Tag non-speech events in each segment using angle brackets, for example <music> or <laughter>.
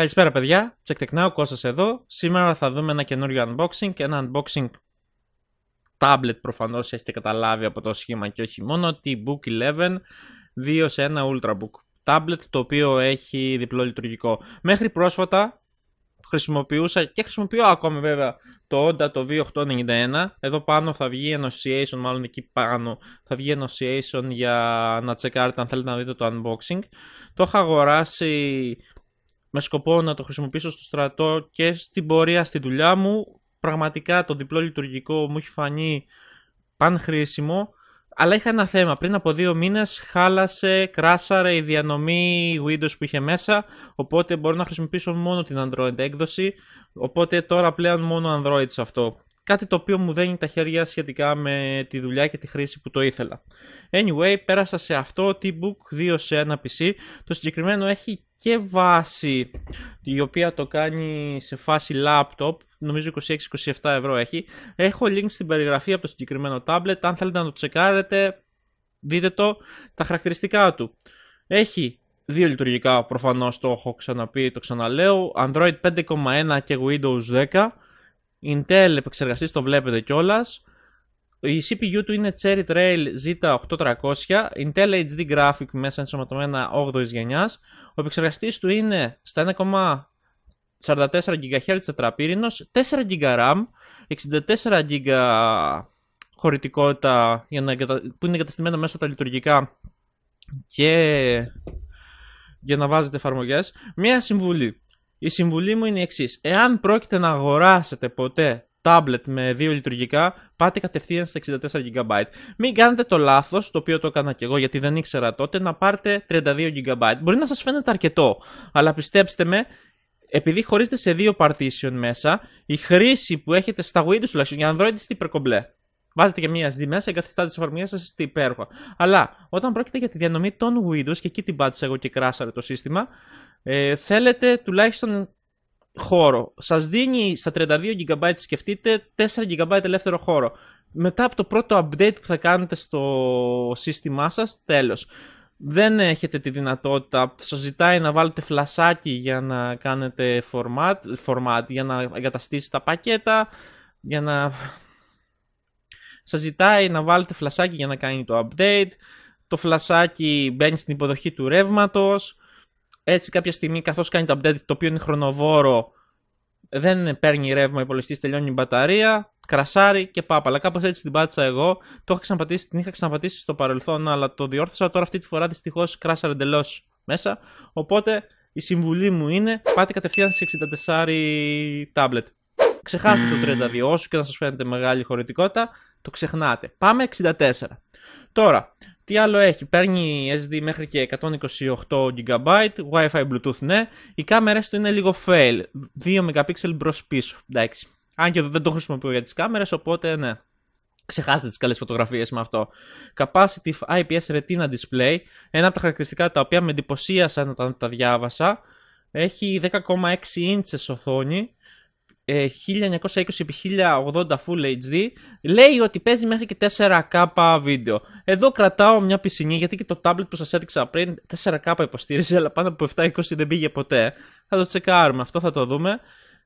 Καλησπέρα παιδιά, Check Now, Κώστας εδώ. Σήμερα θα δούμε ένα καινούριο unboxing, ένα unboxing tablet προφανώς έχετε καταλάβει από το σχήμα και όχι μόνο, τη Book 11 2 σε 1 Ultrabook tablet το οποίο έχει διπλό λειτουργικό. Μέχρι πρόσφατα χρησιμοποιούσα και χρησιμοποιώ ακόμη βέβαια το Honda το V891. Εδώ πάνω θα βγει Annunciation, μάλλον εκεί πάνω θα βγει Annunciation για να τσεκάρετε αν θέλετε να δείτε το unboxing. Το είχα αγοράσει με σκοπό να το χρησιμοποιήσω στο στρατό και στην πορεία στη δουλειά μου. Πραγματικά το διπλό λειτουργικό μου έχει φανεί πανχρήσιμο. Αλλά είχα ένα θέμα. Πριν από δύο μήνες χάλασε, κράσαρε η διανομή Windows που είχε μέσα. Οπότε μπορώ να χρησιμοποιήσω μόνο την Android έκδοση. Οπότε τώρα πλέον μόνο Android σε αυτό κάτι το οποίο μου δένει τα χέρια σχετικά με τη δουλειά και τη χρήση που το ήθελα. Anyway, πέρασα σε αυτό το book 2 σε ένα PC. Το συγκεκριμένο έχει και βάση η οποία το κάνει σε φάση laptop, νομίζω 26-27 ευρώ έχει. Έχω link στην περιγραφή από το συγκεκριμένο tablet, αν θέλετε να το τσεκάρετε, δείτε το, τα χαρακτηριστικά του. Έχει δύο λειτουργικά προφανώς το έχω ξαναπεί, το ξαναλέω, Android 5.1 και Windows 10. Intel επεξεργαστής το βλέπετε κιόλας. Η CPU του είναι Cherry Trail Z8300, Intel HD Graphic μέσα ενσωματωμένα 8η γενιάς. Ο επεξεργαστής του είναι στα 1,44 GHz τετραπύρινο, 4 GB RAM, 64 GB χωρητικότητα για να, που είναι εγκαταστημένα μέσα τα λειτουργικά και για να βάζετε εφαρμογές. Μία συμβουλή. Η συμβουλή μου είναι η εξής. Εάν πρόκειται να αγοράσετε ποτέ tablet με δύο λειτουργικά, πάτε κατευθείαν στα 64 GB. Μην κάνετε το λάθος, το οποίο το έκανα και εγώ γιατί δεν ήξερα τότε, να πάρετε 32 GB. Μπορεί να σας φαίνεται αρκετό, αλλά πιστέψτε με, επειδή χωρίζετε σε δύο partition μέσα, η χρήση που έχετε στα Windows τουλάχιστον για Android στην υπερκομπλέ. Βάζετε και μία SD μέσα, εγκαθιστάτε τι εφαρμογές σας, είστε υπέροχα. Αλλά όταν πρόκειται για τη διανομή των Windows, και εκεί την πάτησα εγώ και κράσαρε το σύστημα, ε, θέλετε τουλάχιστον χώρο. Σας δίνει στα 32 GB σκεφτείτε 4 GB ελεύθερο χώρο. Μετά από το πρώτο update που θα κάνετε στο σύστημά σας τέλος. Δεν έχετε τη δυνατότητα, σας ζητάει να βάλετε φλασάκι για να κάνετε format, format για να εγκαταστήσει τα πακέτα, για να... Σας ζητάει να βάλετε φλασάκι για να κάνει το update, το φλασάκι μπαίνει στην υποδοχή του ρεύματος, έτσι κάποια στιγμή καθώς κάνει το update το οποίο είναι χρονοβόρο δεν παίρνει ρεύμα υπολογιστής, τελειώνει η μπαταρία, κρασάρει και πάπα. Αλλά κάπως έτσι την πάτησα εγώ. Το είχα ξαναπατήσει, την είχα ξαναπατήσει στο παρελθόν, αλλά το διόρθωσα. Τώρα αυτή τη φορά δυστυχώς κράσαρε εντελώς μέσα. Οπότε η συμβουλή μου είναι πάτε κατευθείαν σε 64 tablet. Ξεχάστε το 32, όσο και να σας φαίνεται μεγάλη χωρητικότητα, το ξεχνάτε. Πάμε 64. Τώρα, τι άλλο έχει, παίρνει SD μέχρι και 128 GB, Wi-Fi Bluetooth ναι. Οι κάμερες του είναι λίγο fail, 2 MP μπρος πίσω, εντάξει. Αν και δεν το χρησιμοποιώ για τις κάμερες, οπότε ναι. Ξεχάστε τις καλές φωτογραφίες με αυτό. Capacity IPS Retina Display, ένα από τα χαρακτηριστικά τα οποία με εντυπωσίασαν όταν τα διάβασα. Έχει 10,6 ίντσες οθόνη, 1920 x 1080 Full HD λέει ότι παίζει μέχρι και 4K βίντεο. Εδώ κρατάω μια πισινή γιατί και το tablet που σας έδειξα πριν 4K υποστήριζε αλλά πάνω από 720 δεν πήγε ποτέ. Θα το τσεκάρουμε αυτό θα το δούμε.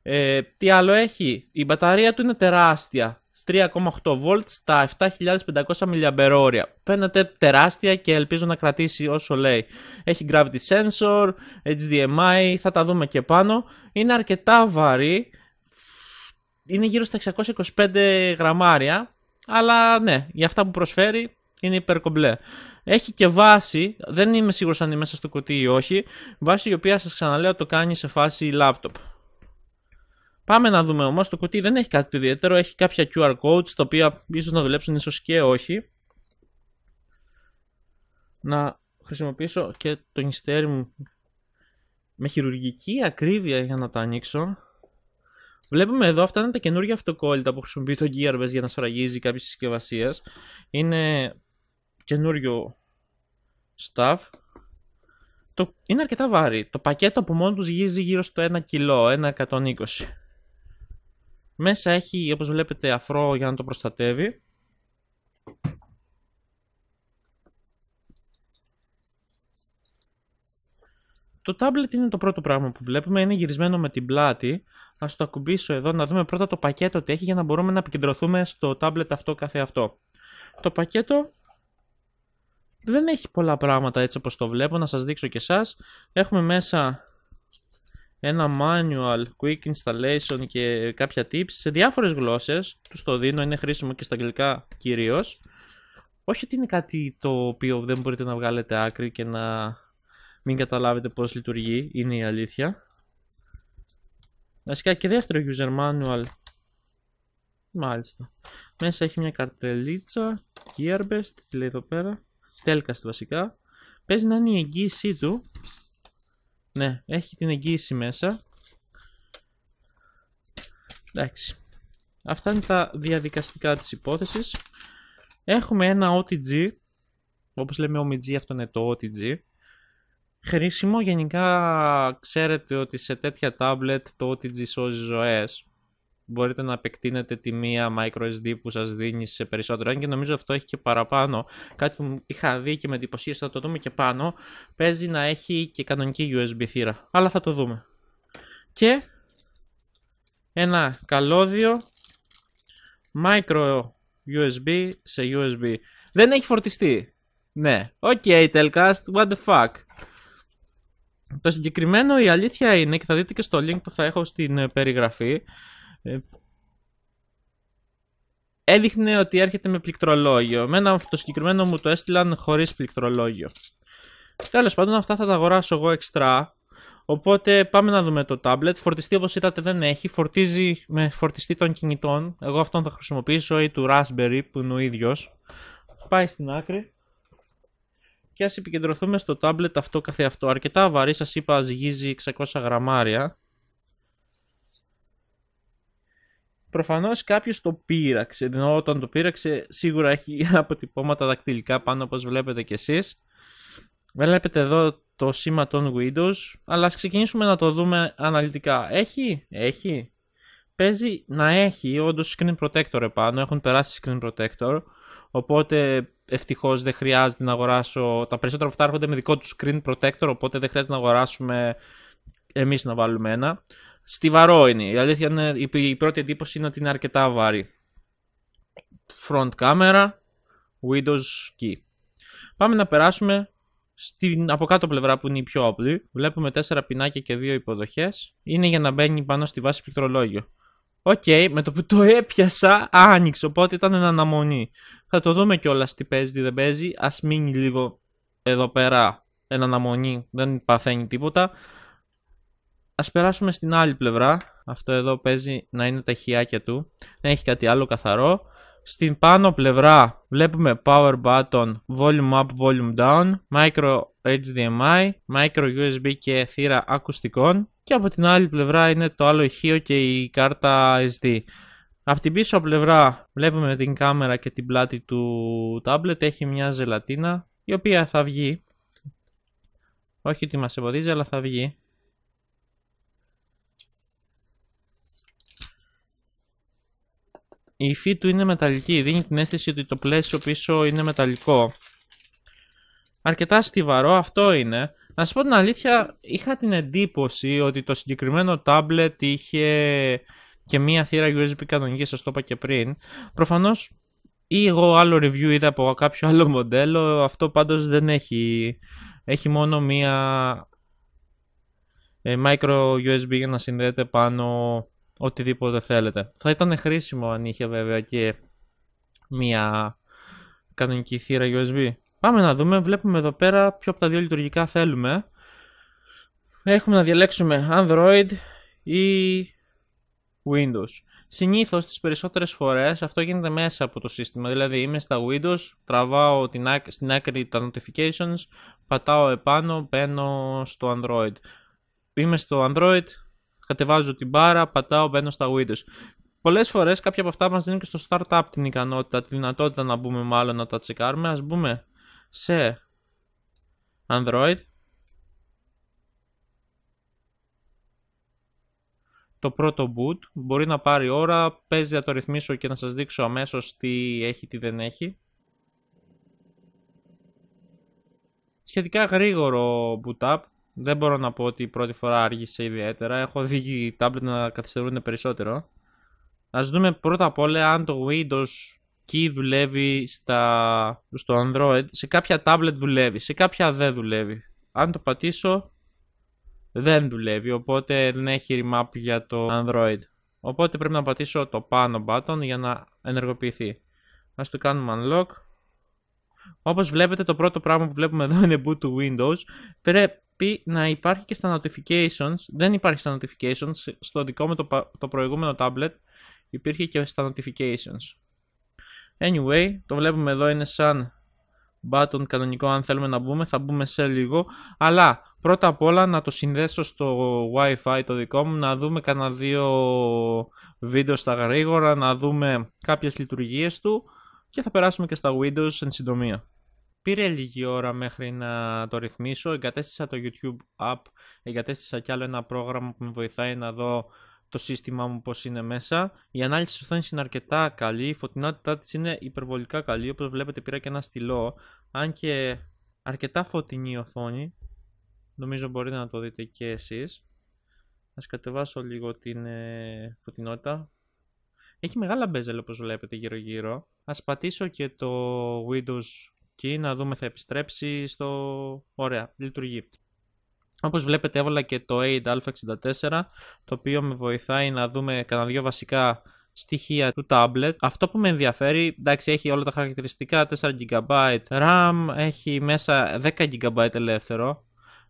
Ε, τι άλλο έχει, η μπαταρία του είναι τεράστια. 3,8 V στα 7500 mAh. Φαίνεται τεράστια και ελπίζω να κρατήσει όσο λέει. Έχει gravity sensor, HDMI, θα τα δούμε και πάνω. Είναι αρκετά βαρύ είναι γύρω στα 625 γραμμάρια, αλλά ναι, για αυτά που προσφέρει είναι υπερκομπλέ. Έχει και βάση, δεν είμαι σίγουρος αν είναι μέσα στο κουτί ή όχι, βάση η οποία σας ξαναλέω το κάνει σε φάση laptop. Πάμε να δούμε όμως, το κουτί δεν έχει κάτι το ιδιαίτερο, έχει κάποια QR codes, τα οποία ίσως να δουλέψουν, ίσως και όχι. Να χρησιμοποιήσω και το νηστέρι μου με χειρουργική ακρίβεια για να τα ανοίξω. Βλέπουμε εδώ, αυτά είναι τα καινούργια αυτοκόλλητα που χρησιμοποιεί το Gearbest για να σφραγίζει κάποιες συσκευασίες. Είναι καινούριο stuff. Το... Είναι αρκετά βάρη. Το πακέτο από μόνο τους γύριζε γύρω στο 1 κιλό, 1,120. Μέσα έχει, όπως βλέπετε, αφρό για να το προστατεύει. Το tablet είναι το πρώτο πράγμα που βλέπουμε, είναι γυρισμένο με την πλάτη. Ας το ακουμπήσω εδώ να δούμε πρώτα το πακέτο τι έχει για να μπορούμε να επικεντρωθούμε στο tablet αυτό καθεαυτό. Το πακέτο δεν έχει πολλά πράγματα έτσι όπως το βλέπω, να σας δείξω και εσάς. Έχουμε μέσα ένα manual, quick installation και κάποια tips σε διάφορες γλώσσες. Τους το δίνω, είναι χρήσιμο και στα αγγλικά κυρίως. Όχι ότι είναι κάτι το οποίο δεν μπορείτε να βγάλετε άκρη και να μην καταλάβετε πώς λειτουργεί, είναι η αλήθεια. Βασικά και δεύτερο user manual. Μάλιστα. Μέσα έχει μια καρτελίτσα, gearbest, τι λέει εδώ πέρα, telcast βασικά. Παίζει να είναι η εγγύησή του. Ναι, έχει την εγγύηση μέσα. Εντάξει. Αυτά είναι τα διαδικαστικά της υπόθεσης. Έχουμε ένα OTG, όπως λέμε OMG αυτό είναι το OTG χρήσιμο. Γενικά ξέρετε ότι σε τέτοια tablet το OTG σώζει ζωές. Μπορείτε να επεκτείνετε τη μία microSD που σας δίνει σε περισσότερο. Αν και νομίζω αυτό έχει και παραπάνω. Κάτι που είχα δει και με εντυπωσίασε, θα το δούμε και πάνω. Παίζει να έχει και κανονική USB θύρα. Αλλά θα το δούμε. Και ένα καλώδιο micro USB σε USB. Δεν έχει φορτιστεί. Ναι. Οκ, okay, Telcast, what the fuck. Το συγκεκριμένο η αλήθεια είναι και θα δείτε και στο link που θα έχω στην ε, περιγραφή ε, έδειχνε ότι έρχεται με πληκτρολόγιο. Εμένα το συγκεκριμένο μου το έστειλαν χωρίς πληκτρολόγιο. Τέλος πάντων αυτά θα τα αγοράσω εγώ εξτρά. Οπότε πάμε να δούμε το tablet. Φορτιστή όπως είδατε δεν έχει. Φορτίζει με φορτιστή των κινητών. Εγώ αυτόν θα χρησιμοποιήσω ή του Raspberry που είναι ο ίδιος. Πάει στην άκρη και ας επικεντρωθούμε στο tablet αυτό καθεαυτό. Αρκετά βαρύ, σας είπα, ζυγίζει 600 γραμμάρια. Προφανώς κάποιος το πείραξε, ενώ όταν το πείραξε σίγουρα έχει <laughs> αποτυπώματα δακτυλικά πάνω όπως βλέπετε κι εσείς. Βλέπετε εδώ το σήμα των Windows, αλλά ας ξεκινήσουμε να το δούμε αναλυτικά. Έχει, έχει. Παίζει να έχει όντως screen protector επάνω, έχουν περάσει screen protector, οπότε ευτυχώς δεν χρειάζεται να αγοράσω. Τα περισσότερα αυτά έρχονται με δικό τους screen protector, οπότε δεν χρειάζεται να αγοράσουμε εμείς να βάλουμε ένα. βαρό είναι. Η αλήθεια είναι, η πρώτη εντύπωση είναι ότι είναι αρκετά βαρύ. Front camera, Windows key. Πάμε να περάσουμε στην από κάτω πλευρά που είναι η πιο απλή. Βλέπουμε τέσσερα πινάκια και δύο υποδοχές. Είναι για να μπαίνει πάνω στη βάση πληκτρολόγιο. Οκ, με το που το έπιασα, άνοιξε. Οπότε ήταν ένα αναμονή. Θα το δούμε κιόλας τι παίζει, τι δεν παίζει. Ας μείνει λίγο εδώ πέρα ένα αναμονή. Δεν παθαίνει τίποτα. Ας περάσουμε στην άλλη πλευρά. Αυτό εδώ παίζει να είναι τα χιάκια του. Να έχει κάτι άλλο καθαρό. Στην πάνω πλευρά βλέπουμε power button, volume up, volume down, micro HDMI, micro USB και θύρα ακουστικών και από την άλλη πλευρά είναι το άλλο ηχείο και η κάρτα SD. Από την πίσω πλευρά βλέπουμε την κάμερα και την πλάτη του τάμπλετ έχει μια ζελατίνα η οποία θα βγει. Όχι ότι μας εμποδίζει αλλά θα βγει. Η υφή του είναι μεταλλική, δίνει την αίσθηση ότι το πλαίσιο πίσω είναι μεταλλικό. Αρκετά στιβαρό, αυτό είναι. Να σου πω την αλήθεια, είχα την εντύπωση ότι το συγκεκριμένο tablet είχε και μία θύρα USB κανονική, σας το είπα και πριν. Προφανώς ή εγώ άλλο review είδα από κάποιο άλλο μοντέλο, αυτό πάντως δεν έχει. Έχει μόνο μία ε, micro USB για να συνδέεται πάνω οτιδήποτε θέλετε. Θα ήταν χρήσιμο αν είχε βέβαια και μία κανονική θύρα USB. Πάμε να δούμε, βλέπουμε εδώ πέρα ποιο από τα δύο λειτουργικά θέλουμε. Έχουμε να διαλέξουμε Android ή Windows. Συνήθως τις περισσότερες φορές αυτό γίνεται μέσα από το σύστημα, δηλαδή είμαι στα Windows, τραβάω την, στην άκρη τα notifications, πατάω επάνω, μπαίνω στο Android. Είμαι στο Android, κατεβάζω την μπάρα, πατάω, μπαίνω στα Windows. Πολλές φορές κάποια από αυτά μας δίνουν και στο startup την ικανότητα, τη δυνατότητα να μπούμε μάλλον να τα τσεκάρουμε. Ας μπούμε σε Android το πρώτο boot μπορεί να πάρει ώρα, παίζει να το ρυθμίσω και να σας δείξω αμέσως τι έχει, τι δεν έχει. Σχετικά γρήγορο boot up, δεν μπορώ να πω ότι η πρώτη φορά άργησε ιδιαίτερα, έχω δει οι tablet να καθυστερούν περισσότερο. Ας δούμε πρώτα απ' όλα αν το Windows εκεί δουλεύει στα... στο Android, σε κάποια tablet δουλεύει, σε κάποια δεν δουλεύει. Αν το πατήσω, δεν δουλεύει, οπότε δεν έχει remap για το Android. Οπότε πρέπει να πατήσω το πάνω button για να ενεργοποιηθεί. Ας το κάνουμε unlock. Όπως βλέπετε το πρώτο πράγμα που βλέπουμε <laughs> εδώ είναι boot to Windows. Πρέπει να υπάρχει και στα notifications. Δεν υπάρχει στα notifications. Στο δικό μου το, το προηγούμενο tablet υπήρχε και στα notifications. Anyway, το βλέπουμε εδώ είναι σαν button κανονικό αν θέλουμε να μπούμε, θα μπούμε σε λίγο. Αλλά πρώτα απ' όλα να το συνδέσω στο wifi το δικό μου, να δούμε κανένα δύο βίντεο στα γρήγορα, να δούμε κάποιες λειτουργίες του και θα περάσουμε και στα Windows εν συντομία. Πήρε λίγη ώρα μέχρι να το ρυθμίσω, εγκατέστησα το YouTube app, εγκατέστησα κι άλλο ένα πρόγραμμα που με βοηθάει να δω το σύστημά μου πώς είναι μέσα. Η ανάλυση της οθόνης είναι αρκετά καλή, η φωτεινότητά της είναι υπερβολικά καλή, όπως βλέπετε πήρα και ένα στυλό, αν και αρκετά φωτεινή η οθόνη, νομίζω μπορείτε να το δείτε και εσείς. Ας κατεβάσω λίγο την ε, φωτεινότητα. Έχει μεγάλα bezel όπως βλέπετε γύρω γύρω. Ας πατήσω και το Windows key να δούμε θα επιστρέψει στο... Ωραία, λειτουργεί. Όπως βλέπετε έβαλα και το Aid α64 το οποίο με βοηθάει να δούμε κανένα δυο βασικά στοιχεία του tablet. Αυτό που με ενδιαφέρει, εντάξει, έχει όλα τα χαρακτηριστικά 4 GB RAM, έχει μέσα 10 GB ελεύθερο.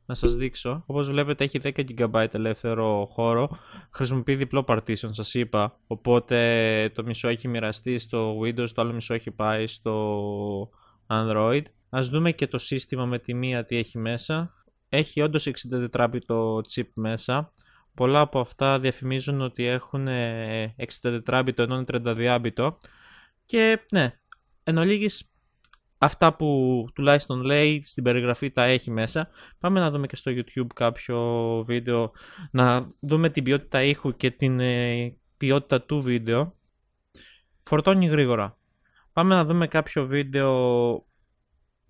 Να σας δείξω. Όπως βλέπετε έχει 10 GB ελεύθερο χώρο. Χρησιμοποιεί διπλό partition, σας είπα. Οπότε το μισό έχει μοιραστεί στο Windows, το άλλο μισό έχει πάει στο Android. Ας δούμε και το σύστημα με τη μία τι έχει μέσα. Έχει όντως 64 bit το chip μέσα. Πολλά από αυτά διαφημίζουν ότι έχουν 64 ε, bit ενώ είναι 32 bit. Και ναι, εν ολίγης, αυτά που τουλάχιστον λέει στην περιγραφή τα έχει μέσα. Πάμε να δούμε και στο YouTube κάποιο βίντεο να δούμε την ποιότητα ήχου και την ε, ποιότητα του βίντεο. Φορτώνει γρήγορα. Πάμε να δούμε κάποιο βίντεο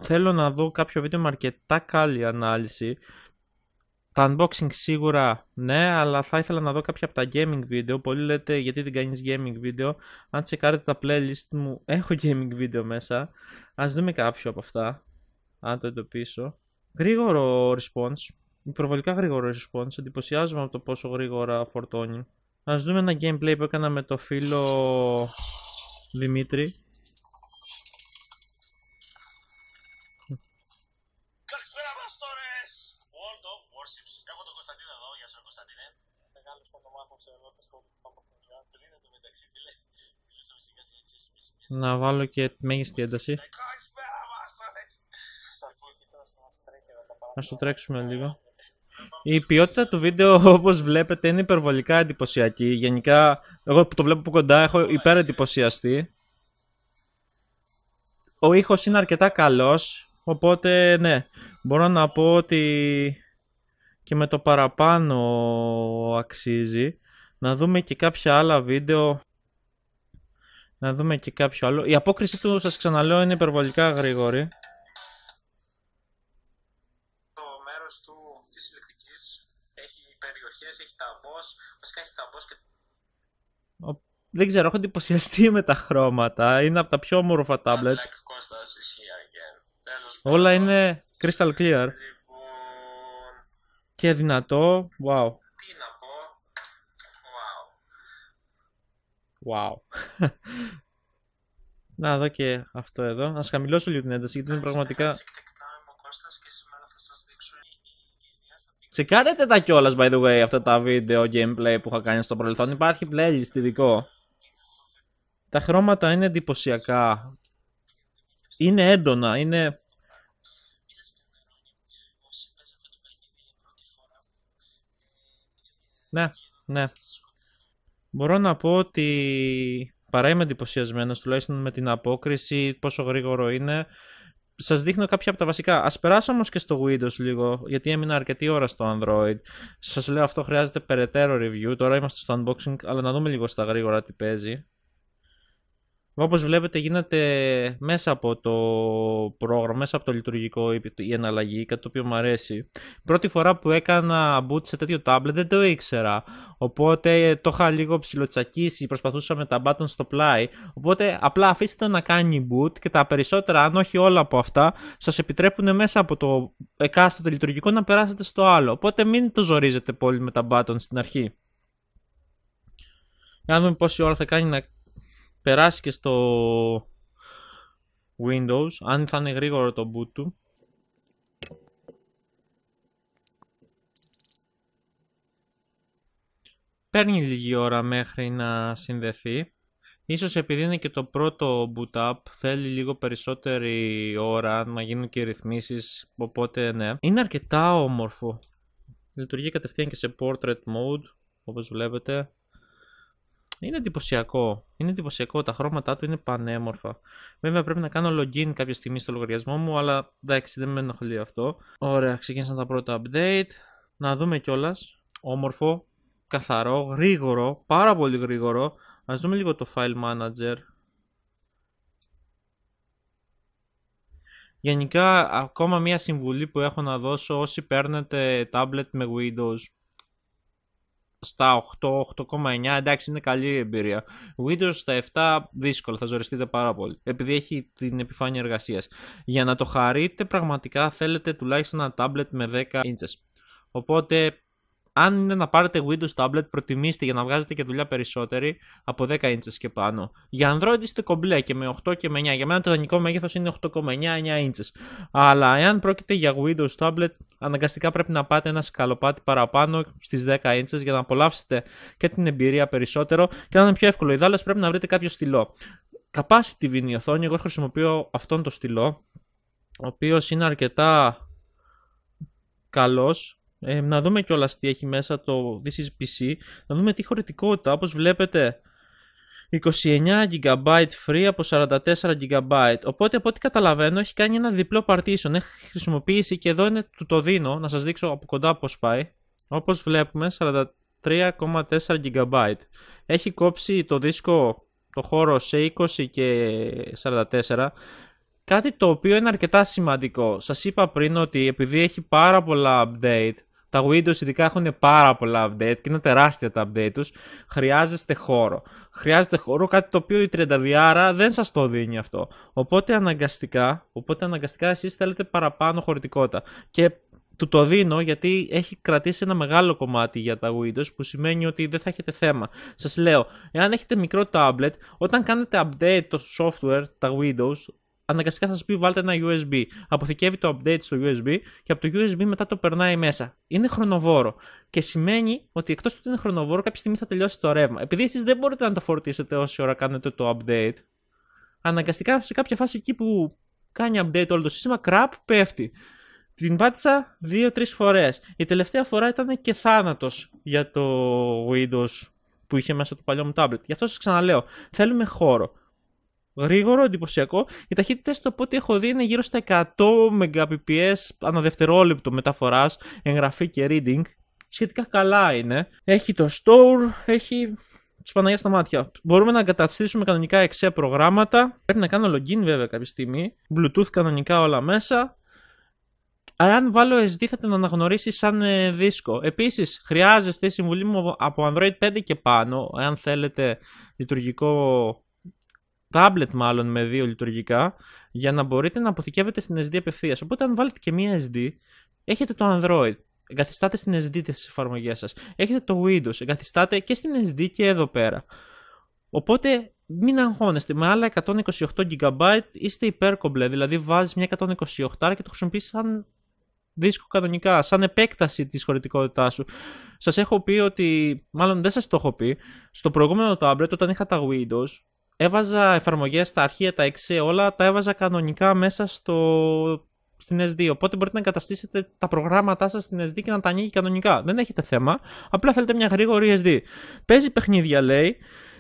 θέλω να δω κάποιο βίντεο με αρκετά καλή ανάλυση. Τα unboxing σίγουρα ναι, αλλά θα ήθελα να δω κάποια από τα gaming βίντεο. Πολλοί λέτε γιατί δεν κάνεις gaming βίντεο. Αν τσεκάρετε τα playlist μου, <laughs> έχω gaming βίντεο μέσα. Ας δούμε κάποιο από αυτά, αν το εντοπίσω. Γρήγορο response, υπερβολικά γρήγορο response, εντυπωσιάζομαι από το πόσο γρήγορα φορτώνει. Ας δούμε ένα gameplay που έκανα με το φίλο Δημήτρη. να βάλω και τη μέγιστη ένταση. Να το τρέξουμε λίγο. Η ποιότητα του βίντεο όπως βλέπετε είναι υπερβολικά εντυπωσιακή. Γενικά, εγώ που το βλέπω από κοντά έχω υπερεντυπωσιαστεί. Ο ήχος είναι αρκετά καλός, οπότε ναι, μπορώ να πω ότι και με το παραπάνω αξίζει. Να δούμε και κάποια άλλα βίντεο να δούμε και κάποιο άλλο. Η απόκριση του, σας ξαναλέω, είναι υπερβολικά γρήγορη. Το μέρος του, της ηλεκτρικής έχει περιοχές, έχει ταμπός, βασικά έχει και... Ο... Δεν ξέρω, έχω εντυπωσιαστεί με τα χρώματα. Είναι από τα πιο όμορφα τάμπλετ. Όλα είναι crystal clear. Λοιπόν, και δυνατό. Wow. Wow. <laughs> Να δω και αυτό εδώ. Ας χαμηλώσω λίγο την ένταση γιατί είναι πραγματικά. Τσεκάρετε τα κιόλας, by the way, αυτά τα βίντεο gameplay που είχα κάνει στο παρελθόν. Υπάρχει playlist ειδικό. Τα χρώματα είναι εντυπωσιακά. Είναι έντονα, είναι. Ε, ναι, ναι. Μπορώ να πω ότι παρά είμαι εντυπωσιασμένος, τουλάχιστον με την απόκριση, πόσο γρήγορο είναι. Σας δείχνω κάποια από τα βασικά. Ας περάσω όμως και στο Windows λίγο, γιατί έμεινα αρκετή ώρα στο Android. Σας λέω αυτό χρειάζεται περαιτέρω review, τώρα είμαστε στο unboxing, αλλά να δούμε λίγο στα γρήγορα τι παίζει. Όπως βλέπετε γίνεται μέσα από το πρόγραμμα, μέσα από το λειτουργικό η εναλλαγή, κάτι το οποίο μου αρέσει. Πρώτη φορά που έκανα boot σε τέτοιο tablet δεν το ήξερα, οπότε το είχα λίγο ψηλοτσακίσει, προσπαθούσα με τα buttons στο πλάι, οπότε απλά αφήστε το να κάνει boot και τα περισσότερα, αν όχι όλα από αυτά, σας επιτρέπουν μέσα από το εκάστοτε λειτουργικό να περάσετε στο άλλο, οπότε μην το ζορίζετε πολύ με τα buttons στην αρχή. Για να δούμε πόση ώρα θα κάνει να περάσει και στο Windows, αν θα είναι γρήγορο το boot του. Παίρνει λίγη ώρα μέχρι να συνδεθεί. Ίσως επειδή είναι και το πρώτο boot up, θέλει λίγο περισσότερη ώρα να γίνουν και ρυθμίσει. ρυθμίσεις, οπότε ναι. Είναι αρκετά όμορφο. Λειτουργεί κατευθείαν και σε portrait mode, όπως βλέπετε. Είναι εντυπωσιακό. Είναι εντυπωσιακό. Τα χρώματά του είναι πανέμορφα. Βέβαια πρέπει να κάνω login κάποια στιγμή στο λογαριασμό μου, αλλά εντάξει, δεν με ενοχλεί αυτό. Ωραία, ξεκίνησαν τα πρώτα update. Να δούμε κιόλας. Όμορφο, καθαρό, γρήγορο, πάρα πολύ γρήγορο. Ας δούμε λίγο το file manager. Γενικά, ακόμα μία συμβουλή που έχω να δώσω όσοι παίρνετε tablet με Windows στα 8, 8,9 εντάξει είναι καλή εμπειρία. Windows στα 7 δύσκολο θα ζοριστείτε πάρα πολύ. Επειδή έχει την επιφάνεια εργασίας. Για να το χαρείτε, πραγματικά θέλετε τουλάχιστον ένα tablet με 10 inches. Οπότε αν είναι να πάρετε Windows Tablet, προτιμήστε για να βγάζετε και δουλειά περισσότερη από 10 inches και πάνω. Για Android είστε κομπλέ και με 8 και με 9. Για μένα το ιδανικό μέγεθος είναι 8,9-9 inches. Αλλά εάν πρόκειται για Windows Tablet, αναγκαστικά πρέπει να πάτε ένα σκαλοπάτι παραπάνω στις 10 inches για να απολαύσετε και την εμπειρία περισσότερο και να είναι πιο εύκολο. Ιδάλω πρέπει να βρείτε κάποιο στυλό. Capacity είναι η οθόνη. Εγώ χρησιμοποιώ αυτόν το στυλό, ο οποίος είναι αρκετά καλός ε, να δούμε κιόλας τι έχει μέσα το This is PC, να δούμε τι χωρητικότητα, όπως βλέπετε 29 GB free από 44 GB. Οπότε από ό,τι καταλαβαίνω έχει κάνει ένα διπλό partition. Έχει χρησιμοποιήσει και εδώ είναι του το δίνω να σας δείξω από κοντά πώς πάει. Όπως βλέπουμε 43,4 GB. Έχει κόψει το δίσκο το χώρο σε 20 και 44. Κάτι το οποίο είναι αρκετά σημαντικό. Σας είπα πριν ότι επειδή έχει πάρα πολλά update τα Windows ειδικά έχουν πάρα πολλά update και είναι τεράστια τα update τους. Χρειάζεστε χώρο. Χρειάζεται χώρο, κάτι το οποίο η 32 δεν σας το δίνει αυτό. Οπότε αναγκαστικά, οπότε αναγκαστικά εσείς θέλετε παραπάνω χωρητικότητα. Και του το δίνω γιατί έχει κρατήσει ένα μεγάλο κομμάτι για τα Windows που σημαίνει ότι δεν θα έχετε θέμα. Σας λέω, εάν έχετε μικρό tablet, όταν κάνετε update το software, τα Windows, αναγκαστικά θα σας πει βάλτε ένα USB. Αποθηκεύει το update στο USB και από το USB μετά το περνάει μέσα. Είναι χρονοβόρο. Και σημαίνει ότι εκτός του ότι είναι χρονοβόρο, κάποια στιγμή θα τελειώσει το ρεύμα. Επειδή εσείς δεν μπορείτε να το φορτίσετε όση ώρα κάνετε το update, αναγκαστικά σε κάποια φάση εκεί που κάνει update όλο το σύστημα, κραπ πέφτει. Την πατησα δυο 2-3 φορές. Η τελευταία φορά ήταν και θάνατος για το Windows που είχε μέσα το παλιό μου tablet. Γι' αυτό σας ξαναλέω, θέλουμε χώρο γρήγορο, εντυπωσιακό. Οι ταχύτητες του από ό,τι έχω δει είναι γύρω στα 100 Mbps ανά δευτερόλεπτο μεταφοράς, εγγραφή και reading. Σχετικά καλά είναι. Έχει το store, έχει τη Παναγία στα μάτια. Μπορούμε να εγκαταστήσουμε κανονικά εξέ προγράμματα. Πρέπει να κάνω login βέβαια κάποια στιγμή. Bluetooth κανονικά όλα μέσα. Αν βάλω SD θα την αναγνωρίσει σαν ε, δίσκο. Επίσης, χρειάζεστε συμβουλή μου από Android 5 και πάνω, εάν θέλετε λειτουργικό τάμπλετ μάλλον με δύο λειτουργικά, για να μπορείτε να αποθηκεύετε στην SD απευθείας. Οπότε, αν βάλετε και μία SD, έχετε το Android. Εγκαθιστάτε στην SD τι εφαρμογέ σας. Έχετε το Windows. Εγκαθιστάτε και στην SD και εδώ πέρα. Οπότε μην αγχώνεστε. Με άλλα 128 GB είστε υπέρκομπλε. Δηλαδή βάζεις μια 128 και το χρησιμοποιείς σαν δίσκο κανονικά, σαν επέκταση της χωρητικότητάς σου. Σας έχω πει ότι, μάλλον δεν σας το έχω πει, στο προηγούμενο tablet όταν είχα τα Windows, έβαζα εφαρμογές στα αρχεία, τα εξή, όλα, τα έβαζα κανονικά μέσα στο... στην SD. Οπότε μπορείτε να εγκαταστήσετε τα προγράμματά σας στην SD και να τα ανοίγει κανονικά. Δεν έχετε θέμα, απλά θέλετε μια γρήγορη SD. Παίζει παιχνίδια λέει,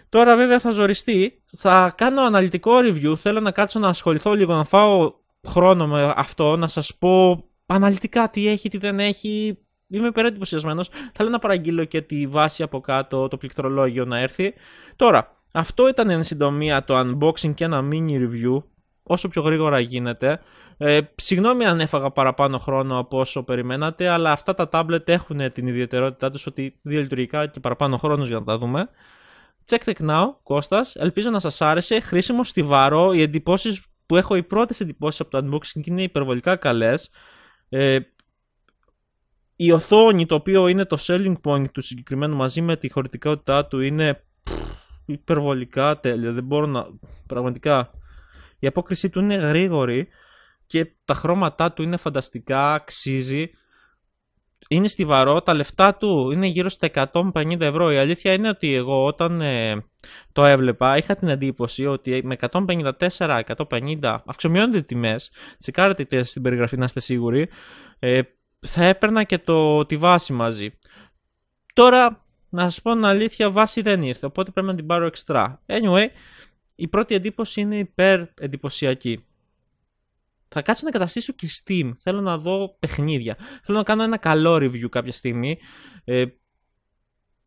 Τώρα βέβαια θα ζοριστεί, θα κάνω αναλυτικό review, θέλω να κάτσω να ασχοληθώ λίγο, να φάω χρόνο με αυτό, να σας πω αναλυτικά τι έχει, τι δεν έχει, είμαι υπερεντυπωσιασμένο. θέλω να παραγγείλω και τη βάση από κάτω, το πληκτρολόγιο να έρθει. Τώρα, αυτό ήταν εν συντομία το unboxing και ένα mini review όσο πιο γρήγορα γίνεται. Ε, συγγνώμη αν έφαγα παραπάνω χρόνο από όσο περιμένατε, αλλά αυτά τα tablet έχουν την ιδιαιτερότητά τους ότι διαλειτουργικά και παραπάνω χρόνος για να τα δούμε. Check the Now, Κώστας, ελπίζω να σας άρεσε, χρήσιμο, στιβαρό, οι εντυπώσεις που έχω, οι πρώτες εντυπώσεις από το unboxing είναι υπερβολικά καλές. Ε, η οθόνη, το οποίο είναι το selling point του συγκεκριμένου μαζί με τη χωρητικότητά του, είναι υπερβολικά τέλεια. Δεν μπορώ να. Πραγματικά. Η απόκρισή του είναι γρήγορη και τα χρώματά του είναι φανταστικά. Αξίζει. Είναι στιβαρό. Τα λεφτά του είναι γύρω στα 150 ευρώ. Η αλήθεια είναι ότι εγώ όταν ε, το έβλεπα είχα την εντύπωση ότι με 154-150 αυξομειώνονται οι τιμές. Τσεκάρετε στην περιγραφή να είστε σίγουροι. Ε, θα έπαιρνα και το, τη βάση μαζί. Τώρα να σας πω την αλήθεια, βάση δεν ήρθε, οπότε πρέπει να την πάρω εξτρά. Anyway, η πρώτη εντύπωση είναι υπερ εντυπωσιακή. Θα κάτσω να καταστήσω και Steam. Θέλω να δω παιχνίδια. Θέλω να κάνω ένα καλό review κάποια στιγμή. Ε,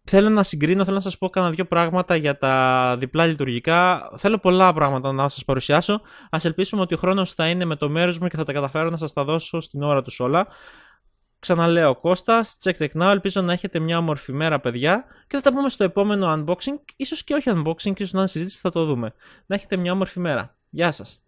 θέλω να συγκρίνω, θέλω να σας πω κάνα δύο πράγματα για τα διπλά λειτουργικά. Θέλω πολλά πράγματα να σας παρουσιάσω. Ας ελπίσουμε ότι ο χρόνος θα είναι με το μέρος μου και θα τα καταφέρω να σας τα δώσω στην ώρα τους όλα. Ξαναλέω Κώστας, check tech now. Ελπίζω να έχετε μια όμορφη μέρα, παιδιά. Και θα τα πούμε στο επόμενο unboxing. ίσως και όχι unboxing, ίσως να συζήτηση, θα το δούμε. Να έχετε μια όμορφη μέρα. Γεια σας.